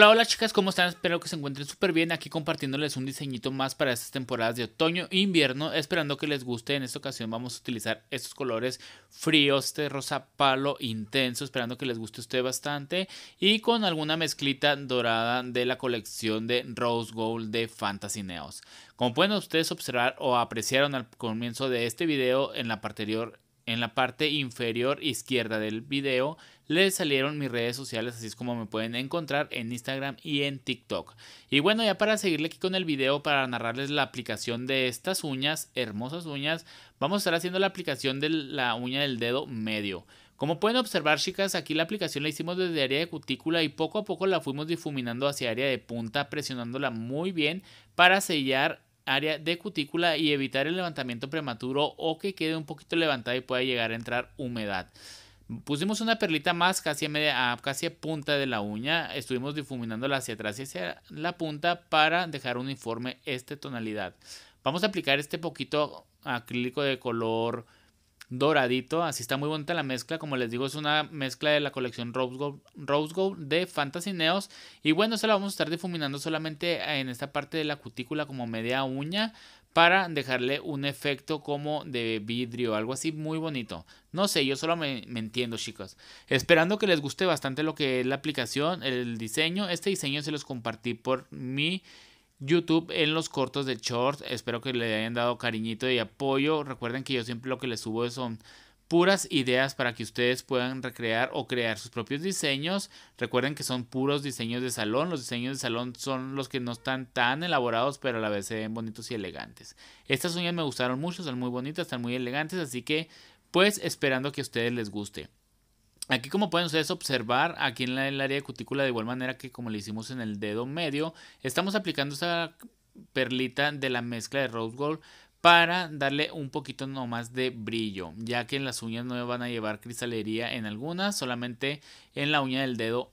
Hola, hola chicas, ¿cómo están? Espero que se encuentren súper bien aquí compartiéndoles un diseñito más para estas temporadas de otoño e invierno, esperando que les guste. En esta ocasión vamos a utilizar estos colores fríos, este rosa palo intenso, esperando que les guste a usted bastante y con alguna mezclita dorada de la colección de Rose Gold de Fantasy Neos. Como pueden ustedes observar o apreciaron al comienzo de este video, en la parte anterior en la parte inferior izquierda del video les salieron mis redes sociales, así es como me pueden encontrar en Instagram y en TikTok. Y bueno, ya para seguirle aquí con el video, para narrarles la aplicación de estas uñas, hermosas uñas, vamos a estar haciendo la aplicación de la uña del dedo medio. Como pueden observar chicas, aquí la aplicación la hicimos desde área de cutícula y poco a poco la fuimos difuminando hacia área de punta presionándola muy bien para sellar área de cutícula y evitar el levantamiento prematuro o que quede un poquito levantada y pueda llegar a entrar humedad. Pusimos una perlita más casi a, media, casi punta de la uña. Estuvimos difuminándola hacia atrás y hacia la punta para dejar uniforme esta tonalidad. Vamos a aplicar este poquito acrílico de color doradito. Así está muy bonita la mezcla. Como les digo, es una mezcla de la colección Rose Gold, de Fantasy Neos. Y bueno, se la vamos a estar difuminando solamente en esta parte de la cutícula como media uña para dejarle un efecto como de vidrio, algo así muy bonito. No sé, yo solo me, entiendo, chicos. Esperando que les guste bastante lo que es la aplicación, el diseño. Este diseño se los compartí por mi YouTube en los cortos de short. Espero que le hayan dado cariñito y apoyo. Recuerden que yo siempre lo que les subo son puras ideas para que ustedes puedan recrear o crear sus propios diseños. Recuerden que son puros diseños de salón. Los diseños de salón son los que no están tan elaborados, pero a la vez se ven bonitos y elegantes. Estas uñas me gustaron mucho, son muy bonitas, están muy elegantes, así que pues esperando que a ustedes les guste. Aquí como pueden ustedes observar, aquí en el área de cutícula de igual manera que como le hicimos en el dedo medio, estamos aplicando esta perlita de la mezcla de rose gold para darle un poquito nomás de brillo, ya que en las uñas no van a llevar cristalería en algunas, solamente en la uña del dedo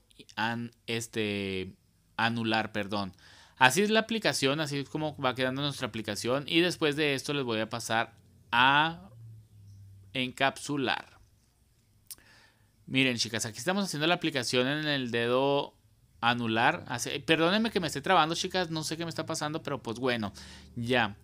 este, anular, perdón. Así es la aplicación, así es como va quedando nuestra aplicación y después de esto les voy a pasar a encapsular. Miren, chicas, aquí estamos haciendo la aplicación en el dedo anular. Perdónenme que me esté trabando, chicas, no sé qué me está pasando, pero pues bueno, ya.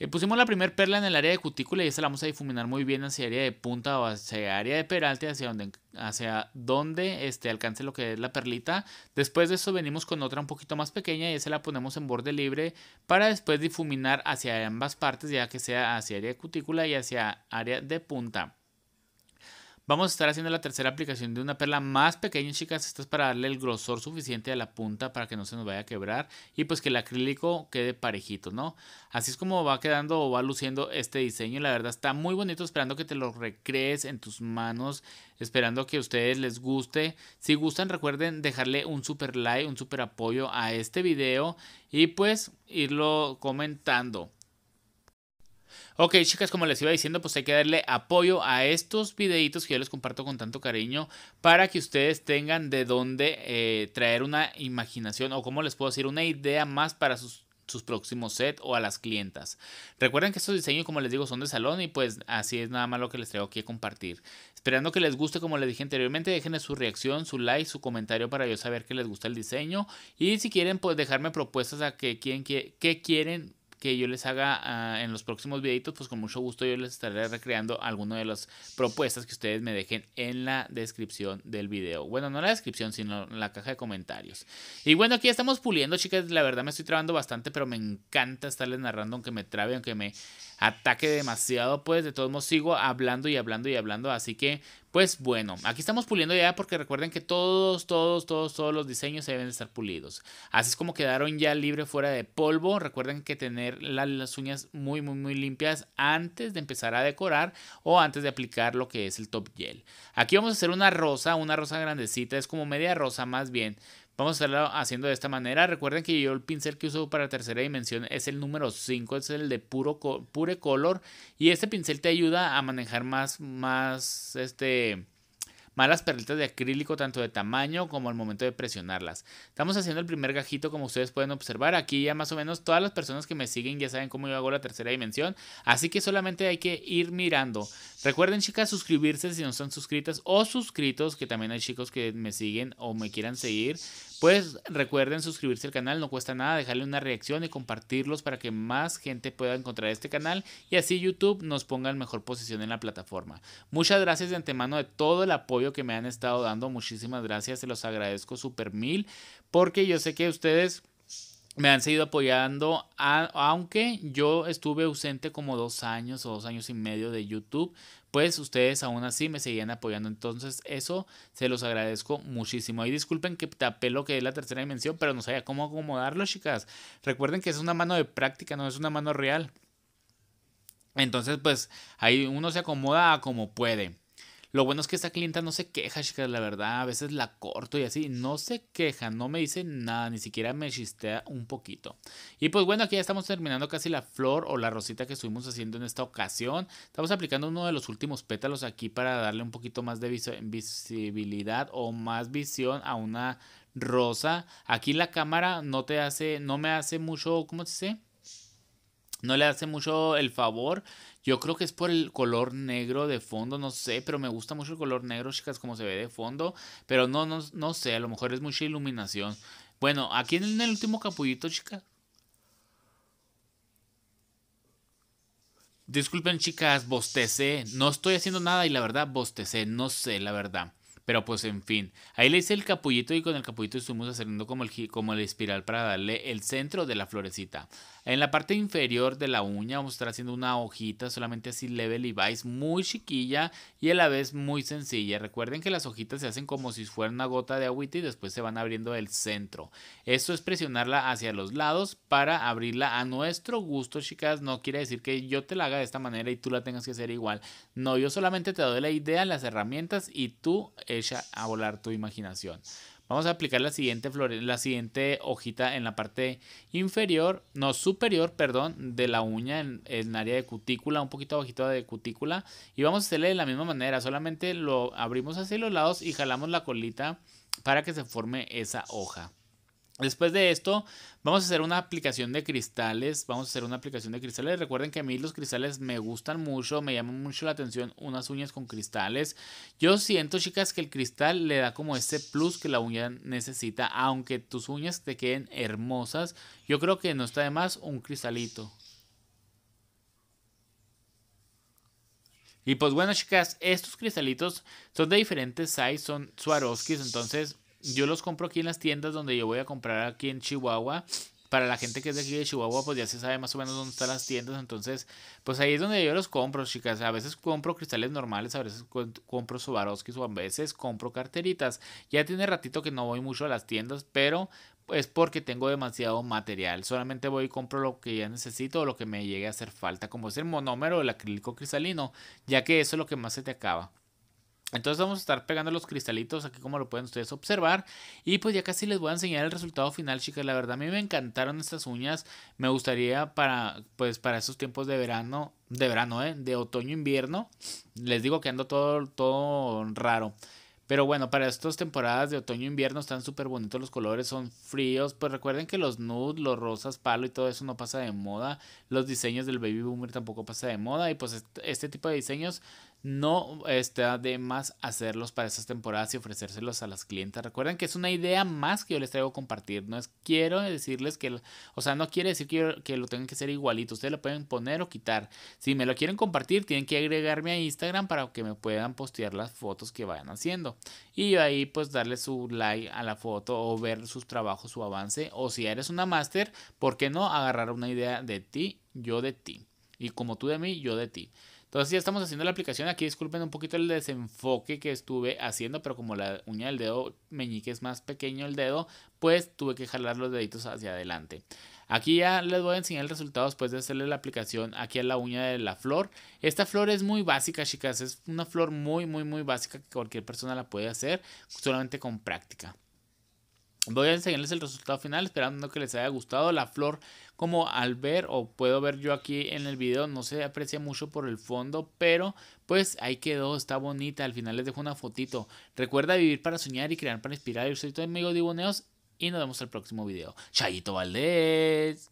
Eh, pusimos la primera perla en el área de cutícula y esa la vamos a difuminar muy bien hacia área de punta o hacia área de peralte, hacia donde, hacia donde este, alcance lo que es la perlita. Después de eso venimos con otra un poquito más pequeña y esa la ponemos en borde libre para después difuminar hacia ambas partes, ya que sea hacia área de cutícula y hacia área de punta. Vamos a estar haciendo la tercera aplicación de una perla más pequeña, chicas. Esta es para darle el grosor suficiente a la punta para que no se nos vaya a quebrar y pues que el acrílico quede parejito, ¿no? Así es como va quedando o va luciendo este diseño. La verdad está muy bonito, esperando que te lo recrees en tus manos, esperando que a ustedes les guste. Si gustan, recuerden dejarle un super like, un super apoyo a este video y pues irlo comentando. Ok, chicas, como les iba diciendo, pues hay que darle apoyo a estos videitos que yo les comparto con tanto cariño para que ustedes tengan de dónde eh, traer una imaginación o, como les puedo decir, una idea más para sus próximos sets o a las clientas. Recuerden que estos diseños, como les digo, son de salón y pues así es nada más lo que les traigo aquí a compartir. Esperando que les guste, como les dije anteriormente, déjenme su reacción, su like, su comentario para yo saber que les gusta el diseño. Y si quieren, pues dejarme propuestas a que, que quieren que yo les haga ah, en los próximos videitos, pues con mucho gusto yo les estaré recreando Algunas de las propuestas que ustedes me dejen en la descripción del video. Bueno, no en la descripción, sino en la caja de comentarios. Y bueno, aquí estamos puliendo, chicas. La verdad me estoy trabando bastante, pero me encanta estarles narrando, aunque me trabe, aunque me ataque demasiado, pues de todos modos sigo hablando y hablando y hablando. Así que pues bueno, aquí estamos puliendo ya porque recuerden que todos, todos, todos, todos los diseños deben estar pulidos. Así es como quedaron ya libre fuera de polvo. Recuerden que tener las, las uñas muy, muy, muy limpias antes de empezar a decorar o antes de aplicar lo que es el top gel. Aquí vamos a hacer una rosa, una rosa grandecita, es como media rosa más bien Vamos a estarlo haciendo de esta manera. Recuerden que yo el pincel que uso para tercera dimensión es el número 5, es el de puro pure color. Y este pincel te ayuda a manejar más, más, este, malas perlitas de acrílico, tanto de tamaño como al momento de presionarlas. Estamos haciendo el primer gajito, como ustedes pueden observar. Aquí ya más o menos todas las personas que me siguen ya saben cómo yo hago la tercera dimensión. Así que solamente hay que ir mirando. Recuerden, chicas, suscribirse si no están suscritas o suscritos, que también hay chicos que me siguen o me quieran seguir. Pues recuerden suscribirse al canal, no cuesta nada, dejarle una reacción y compartirlos para que más gente pueda encontrar este canal y así YouTube nos ponga en mejor posición en la plataforma. Muchas gracias de antemano de todo el apoyo que me han estado dando, muchísimas gracias, se los agradezco super mil porque yo sé que ustedes me han seguido apoyando, aunque yo estuve ausente como dos años o dos años y medio de YouTube pues ustedes aún así me seguían apoyando. Entonces eso se los agradezco muchísimo. Y disculpen que tapé lo que es la tercera dimensión, pero no sabía cómo acomodarlo, chicas. Recuerden que es una mano de práctica, no es una mano real. Entonces, pues ahí uno se acomoda a como puede. Lo bueno es que esta clienta no se queja, chicas, la verdad. A veces la corto y así. No se queja, no me dice nada, ni siquiera me chistea un poquito. Y pues bueno, aquí ya estamos terminando casi la flor o la rosita que estuvimos haciendo en esta ocasión. Estamos aplicando uno de los últimos pétalos aquí para darle un poquito más de visibilidad o más visión a una rosa. Aquí la cámara no te hace, no me hace mucho, ¿cómo se dice? no le hace mucho el favor. Yo creo que es por el color negro de fondo, no sé, pero me gusta mucho el color negro, chicas, como se ve de fondo. Pero no, no, no sé, a lo mejor es mucha iluminación. Bueno, aquí en el último capullito, chicas. Disculpen, chicas, bostecé. No estoy haciendo nada y la verdad, bostecé. No sé, la verdad. Pero pues en fin, ahí le hice el capullito y con el capullito estuvimos haciendo como el, como la espiral para darle el centro de la florecita. En la parte inferior de la uña vamos a estar haciendo una hojita solamente así level y vice, muy chiquilla y a la vez muy sencilla. Recuerden que las hojitas se hacen como si fuera una gota de agüita y después se van abriendo el centro. Esto es presionarla hacia los lados para abrirla a nuestro gusto, chicas. No quiere decir que yo te la haga de esta manera y tú la tengas que hacer igual. No, yo solamente te doy la idea, las herramientas y tú... Eh, a volar tu imaginación. Vamos a aplicar la siguiente, la siguiente hojita en la parte inferior, no superior, perdón, de la uña en, el área de cutícula, un poquito bajito de cutícula. Y vamos a hacerle de la misma manera, solamente lo abrimos hacia los lados y jalamos la colita para que se forme esa hoja. Después de esto, vamos a hacer una aplicación de cristales. Vamos a hacer una aplicación de cristales. Recuerden que a mí los cristales me gustan mucho, me llaman mucho la atención unas uñas con cristales. Yo siento, chicas, que el cristal le da como ese plus que la uña necesita, aunque tus uñas te queden hermosas. Yo creo que no está de más un cristalito. Y pues bueno, chicas, estos cristalitos son de diferentes size, son Swarovskis, entonces yo los compro aquí en las tiendas donde yo voy a comprar aquí en Chihuahua. Para la gente que es de aquí de Chihuahua, pues ya se sabe más o menos dónde están las tiendas. Entonces, pues ahí es donde yo los compro, chicas. A veces compro cristales normales, a veces compro Swarovski o a veces compro carteritas. Ya tiene ratito que no voy mucho a las tiendas, pero es porque tengo demasiado material. Solamente voy y compro lo que ya necesito o lo que me llegue a hacer falta, como es el monómero o el acrílico cristalino, ya que eso es lo que más se te acaba. Entonces vamos a estar pegando los cristalitos aquí como lo pueden ustedes observar. Y pues ya casi les voy a enseñar el resultado final, chicas. La verdad a mí me encantaron estas uñas. Me gustaría para, pues, para esos tiempos de verano, de verano, ¿eh? De otoño-invierno. Les digo que ando todo, todo raro. Pero bueno, para estas temporadas de otoño e invierno están súper bonitos los colores, son fríos. Pues recuerden que los nudes, los rosas, palo y todo eso no pasa de moda. Los diseños del baby boomer tampoco pasa de moda. Y pues este, este tipo de diseños no está de más hacerlos para esas temporadas y ofrecérselos a las clientes. Recuerden que es una idea más que yo les traigo a compartir. No es quiero decirles que, o sea, no quiere decir que, que lo tengan que ser igualito. Ustedes lo pueden poner o quitar. Si me lo quieren compartir, tienen que agregarme a Instagram para que me puedan postear las fotos que vayan haciendo. Y ahí pues darle su like a la foto o ver sus trabajos, su avance. O si eres una máster, ¿por qué no agarrar una idea de ti, yo de ti? Y como tú de mí, yo de ti. Entonces ya estamos haciendo la aplicación aquí. Disculpen un poquito el desenfoque que estuve haciendo, pero como la uña del dedo meñique es más pequeño el dedo, pues tuve que jalar los deditos hacia adelante. Aquí ya les voy a enseñar el resultado después de hacerle la aplicación aquí a la uña de la flor. Esta flor es muy básica, chicas. Es una flor muy, muy, muy básica que cualquier persona la puede hacer solamente con práctica. Voy a enseñarles el resultado final, esperando que les haya gustado. La flor, como al ver o puedo ver yo aquí en el video, no se aprecia mucho por el fondo, pero pues ahí quedó, está bonita. Al final les dejo una fotito. Recuerda vivir para soñar y crear para inspirar. Yo soy tu amigo Diboneos y nos vemos el próximo video. Chayito Valdés.